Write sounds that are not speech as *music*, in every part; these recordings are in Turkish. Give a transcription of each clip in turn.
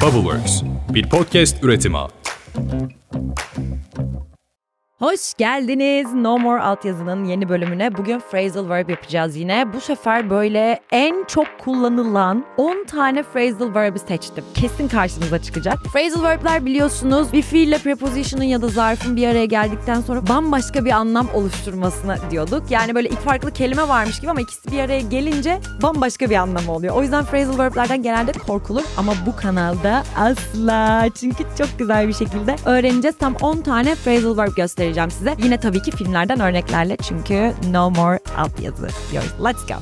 Bubbleworks bir podcast üretimi. Hoş geldiniz No More Altyazı'nın yeni bölümüne. Bugün phrasal verb yapacağız yine. Bu sefer böyle en çok kullanılan 10 tane phrasal verb'i seçtim. Kesin karşınıza çıkacak. Phrasal verb'ler biliyorsunuz bir fiille preposition'ın ya da zarfın bir araya geldikten sonra bambaşka bir anlam oluşturmasını diyorduk. Yani böyle iki farklı kelime varmış gibi ama ikisi bir araya gelince bambaşka bir anlam oluyor. O yüzden phrasal verb'lerden genelde korkulur ama bu kanalda asla. Çünkü çok güzel bir şekilde öğreneceğiz. Tam 10 tane phrasal verb göstereceğiz göstereceğim size. Yine tabii ki filmlerden örneklerle çünkü No More altyazı diyoruz. Let's go.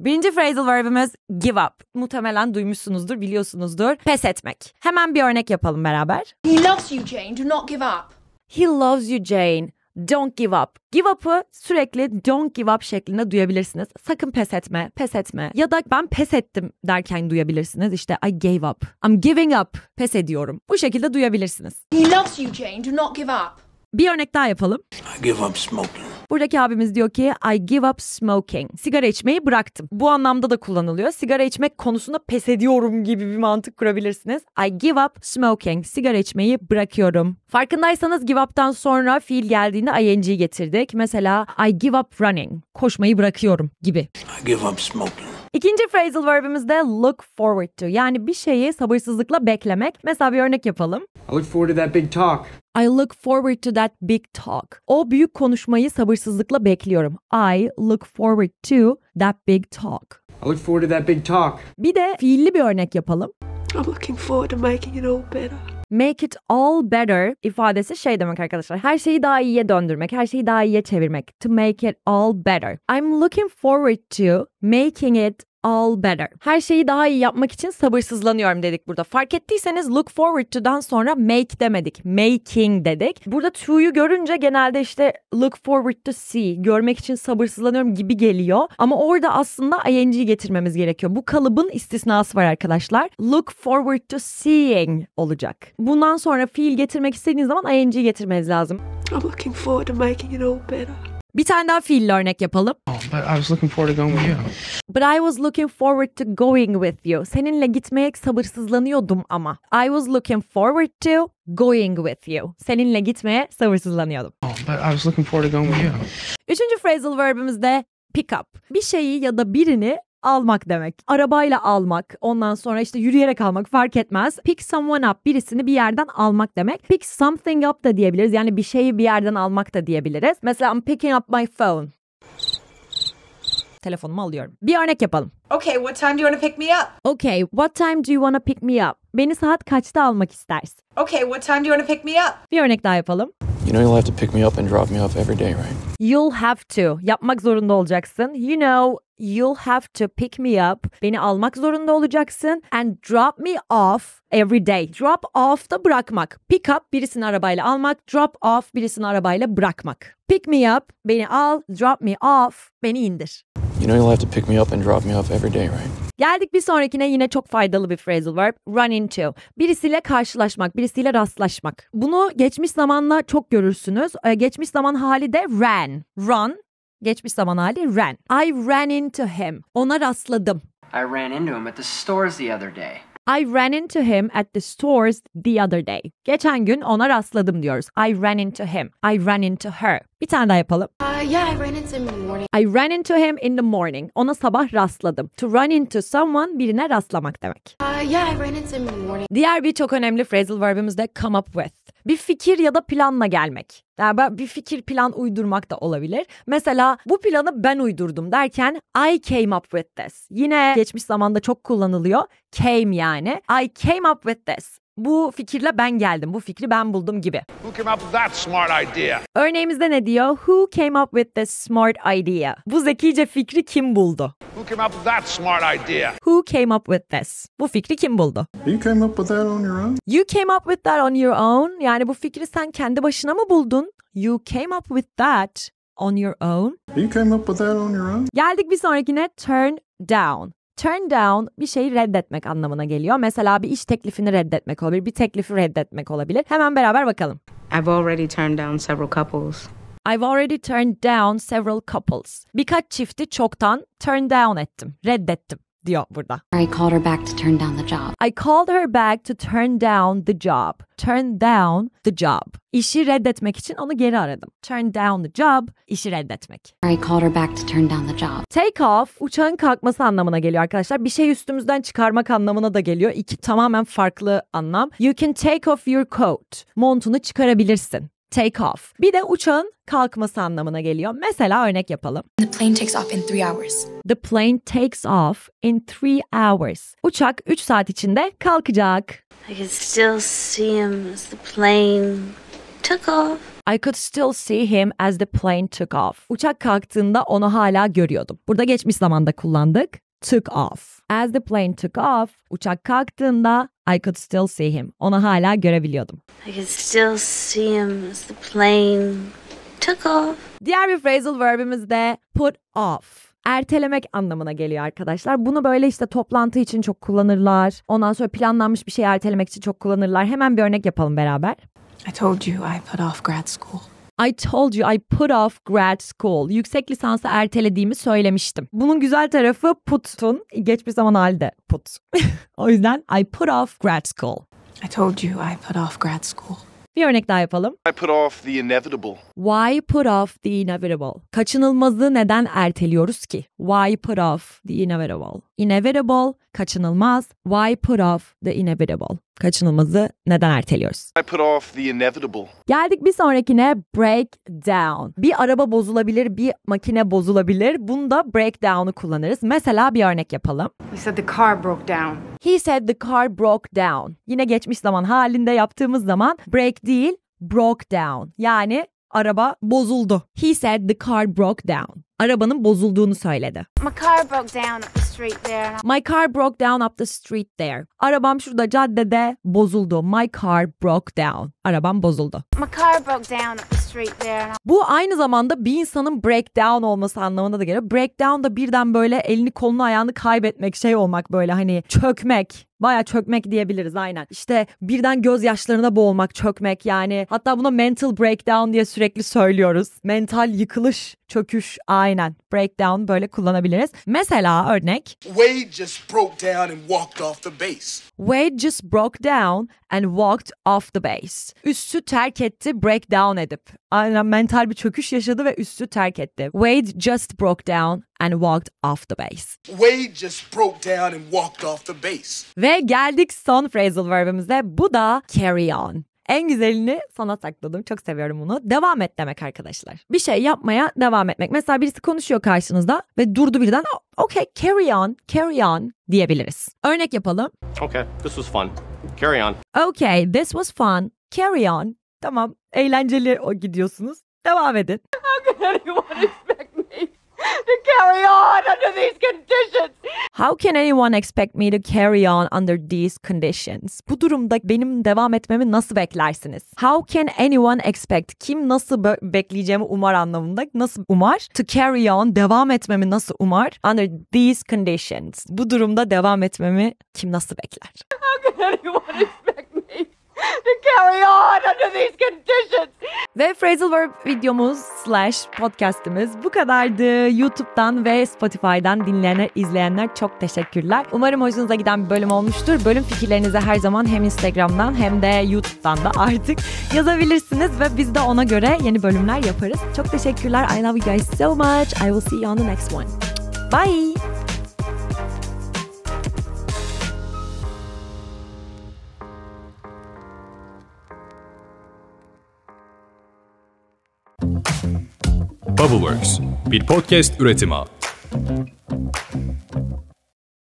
Birinci phrasal verbimiz give up. Muhtemelen duymuşsunuzdur, biliyorsunuzdur. Pes etmek. Hemen bir örnek yapalım beraber. He loves you Jane, do not give up. He loves you Jane don't give up. Give up'ı sürekli don't give up şeklinde duyabilirsiniz. Sakın pes etme, pes etme. Ya da ben pes ettim derken duyabilirsiniz. İşte I gave up. I'm giving up. Pes ediyorum. Bu şekilde duyabilirsiniz. He loves you Jane. Do not give up. Bir örnek daha yapalım. I give up smoking. Buradaki abimiz diyor ki I give up smoking. Sigara içmeyi bıraktım. Bu anlamda da kullanılıyor. Sigara içmek konusunda pes ediyorum gibi bir mantık kurabilirsiniz. I give up smoking. Sigara içmeyi bırakıyorum. Farkındaysanız give up'tan sonra fiil geldiğinde ing'yi getirdik. Mesela I give up running. Koşmayı bırakıyorum gibi. I give up smoking. İkinci phrasal verbimiz de look forward to. Yani bir şeyi sabırsızlıkla beklemek. Mesela bir örnek yapalım. I look forward to that big talk. I look forward to that big talk. O büyük konuşmayı sabırsızlıkla bekliyorum. I look forward to that big talk. I look forward to that big talk. Bir de fiilli bir örnek yapalım. I'm looking forward to making it all better. Make it all better ifadesi şey demek arkadaşlar. Her şeyi daha iyiye döndürmek, her şeyi daha iyiye çevirmek. To make it all better. I'm looking forward to making it all better. Her şeyi daha iyi yapmak için sabırsızlanıyorum dedik burada. Fark ettiyseniz look forward to'dan sonra make demedik. Making dedik. Burada to'yu görünce genelde işte look forward to see görmek için sabırsızlanıyorum gibi geliyor. Ama orada aslında ing'yi getirmemiz gerekiyor. Bu kalıbın istisnası var arkadaşlar. Look forward to seeing olacak. Bundan sonra fiil getirmek istediğiniz zaman ing'yi getirmeniz lazım. I'm looking forward to making it all better. Bir tane daha fiille örnek yapalım. Oh, but I was looking forward to going with you. But I was looking forward to going with you. Seninle gitmeye sabırsızlanıyordum ama. I was looking forward to going with you. Seninle gitmeye sabırsızlanıyordum. Oh, but I was looking forward to going with you. Üçüncü phrasal verbimiz de pick up. Bir şeyi ya da birini almak demek. Arabayla almak, ondan sonra işte yürüyerek almak fark etmez. Pick someone up birisini bir yerden almak demek. Pick something up da diyebiliriz. Yani bir şeyi bir yerden almak da diyebiliriz. Mesela I'm picking up my phone. Telefonumu alıyorum. Bir örnek yapalım. Okay, what time do you want to pick me up? Okay, what time do you want to pick me up? Beni saat kaçta almak istersin? Okay, what time do you want to pick me up? Bir örnek daha yapalım. You know you'll have to pick me up and drop me off every day, right? You'll have to. Yapmak zorunda olacaksın. You know, you'll have to pick me up. Beni almak zorunda olacaksın and drop me off every day. Drop off da bırakmak. Pick up birisini arabayla almak, drop off birisini arabayla bırakmak. Pick me up, beni al, drop me off, beni indir. You know you'll have to pick me up and drop me off every day, right? Geldik bir sonrakine yine çok faydalı bir phrasal verb. Run into. Birisiyle karşılaşmak, birisiyle rastlaşmak. Bunu geçmiş zamanla çok görürsünüz. Ee, geçmiş zaman hali de ran. Run Geçmiş zaman hali ran. I ran into him. Ona rastladım. I ran into him at the stores the other day. I ran into him at the stores the other day. Geçen gün ona rastladım diyoruz. I ran into him. I ran into her. Bir tane daha yapalım. Uh, yeah, I ran into him in the morning. I ran into him in the morning. Ona sabah rastladım. To run into someone birine rastlamak demek. Uh, yeah, I ran into him in the morning. Diğer bir çok önemli phrasal verbimiz de come up with bir fikir ya da planla gelmek. Yani bir fikir plan uydurmak da olabilir. Mesela bu planı ben uydurdum derken I came up with this. Yine geçmiş zamanda çok kullanılıyor. Came yani. I came up with this. Bu fikirle ben geldim, bu fikri ben buldum gibi. Who came up with that smart idea? Örneğimizde ne diyor? Who came up with this smart idea? Bu zekice fikri kim buldu? came up with that smart idea? Who came up with this? Bu fikri kim buldu? You came up with that on your own? You came up with that on your own. Yani bu fikri sen kendi başına mı buldun? You came up with that on your own. You came up with that on your own. Geldik bir sonrakine turn down. Turn down bir şeyi reddetmek anlamına geliyor. Mesela bir iş teklifini reddetmek olabilir, bir teklifi reddetmek olabilir. Hemen beraber bakalım. I've already turned down several couples. I've already turned down several couples. Birkaç çifti çoktan turn down ettim, reddettim diyor burada. I called her back to turn down the job. I called her back to turn down the job. Turn down the job. İşi reddetmek için onu geri aradım. Turn down the job, işi reddetmek. I called her back to turn down the job. Take off, uçağın kalkması anlamına geliyor arkadaşlar. Bir şey üstümüzden çıkarmak anlamına da geliyor. İki tamamen farklı anlam. You can take off your coat. Montunu çıkarabilirsin take off. Bir de uçağın kalkması anlamına geliyor. Mesela örnek yapalım. The plane takes off in three hours. The plane takes off in three hours. Uçak 3 saat içinde kalkacak. I can still see him as the plane took off. I could still see him as the plane took off. Uçak kalktığında onu hala görüyordum. Burada geçmiş zamanda kullandık took off. As the plane took off, uçak kalktığında I could still see him. Onu hala görebiliyordum. I could still see him as the plane took off. Diğer bir phrasal verbimiz de put off. Ertelemek anlamına geliyor arkadaşlar. Bunu böyle işte toplantı için çok kullanırlar. Ondan sonra planlanmış bir şeyi ertelemek için çok kullanırlar. Hemen bir örnek yapalım beraber. I told you I put off grad school. I told you I put off grad school. Yüksek lisansı ertelediğimi söylemiştim. Bunun güzel tarafı put'un geçmiş zaman halde put. *laughs* o yüzden I put off grad school. I told you I put off grad school. Bir örnek daha yapalım. I put off the inevitable. Why put off the inevitable? Kaçınılmazı neden erteliyoruz ki? Why put off the inevitable? Inevitable, kaçınılmaz. Why put off the inevitable? Kaçınılmazı neden erteliyoruz? I put off the inevitable. Geldik bir sonrakine break down. Bir araba bozulabilir, bir makine bozulabilir. Bunda break down'u kullanırız. Mesela bir örnek yapalım. He said the car broke down. He said the car broke down. Yine geçmiş zaman halinde yaptığımız zaman break değil broke down yani araba bozuldu. He said the car broke down. Arabanın bozulduğunu söyledi. My car broke down up the street there. My car broke down up the street there. Arabam şurada caddede bozuldu. My car broke down. Arabam bozuldu. My car broke down up the street there. Bu aynı zamanda bir insanın breakdown olması anlamına da geliyor. Breakdown da birden böyle elini kolunu ayağını kaybetmek şey olmak böyle hani çökmek Baya çökmek diyebiliriz aynen. İşte birden gözyaşlarına boğulmak, çökmek yani. Hatta buna mental breakdown diye sürekli söylüyoruz. Mental yıkılış, çöküş aynen. Breakdown böyle kullanabiliriz. Mesela örnek. Wade just broke down and walked off the base. Wade just broke down and walked off the base. Üssü terk etti breakdown edip. Aynen mental bir çöküş yaşadı ve üssü terk etti. Wade just broke down and walked off the base. Wade just broke down and walked off the base. Ve ve geldik son phrasal verbimize. Bu da carry on. En güzelini sana sakladım. Çok seviyorum bunu. Devam et demek arkadaşlar. Bir şey yapmaya devam etmek. Mesela birisi konuşuyor karşınızda ve durdu birden. Oh, okay, carry on, carry on diyebiliriz. Örnek yapalım. Okay, this was fun. Carry on. Okay, this was fun. Carry on. Tamam, eğlenceli o gidiyorsunuz. Devam edin. How could anyone expect to carry on under these conditions. How can anyone expect me to carry on under these conditions? Bu durumda benim devam etmemi nasıl beklersiniz? How can anyone expect? Kim nasıl be- bekleyeceğimi umar anlamında. Nasıl umar? To carry on, devam etmemi nasıl umar? Under these conditions. Bu durumda devam etmemi kim nasıl bekler? How can anyone expect? to carry on under these conditions. Ve Phrasal Verb videomuz slash podcastimiz bu kadardı. YouTube'dan ve Spotify'dan dinleyenler, izleyenler çok teşekkürler. Umarım hoşunuza giden bir bölüm olmuştur. Bölüm fikirlerinizi her zaman hem Instagram'dan hem de YouTube'dan da artık yazabilirsiniz ve biz de ona göre yeni bölümler yaparız. Çok teşekkürler. I love you guys so much. I will see you on the next one. Bye. Bubbleworks bir podcast üretimi.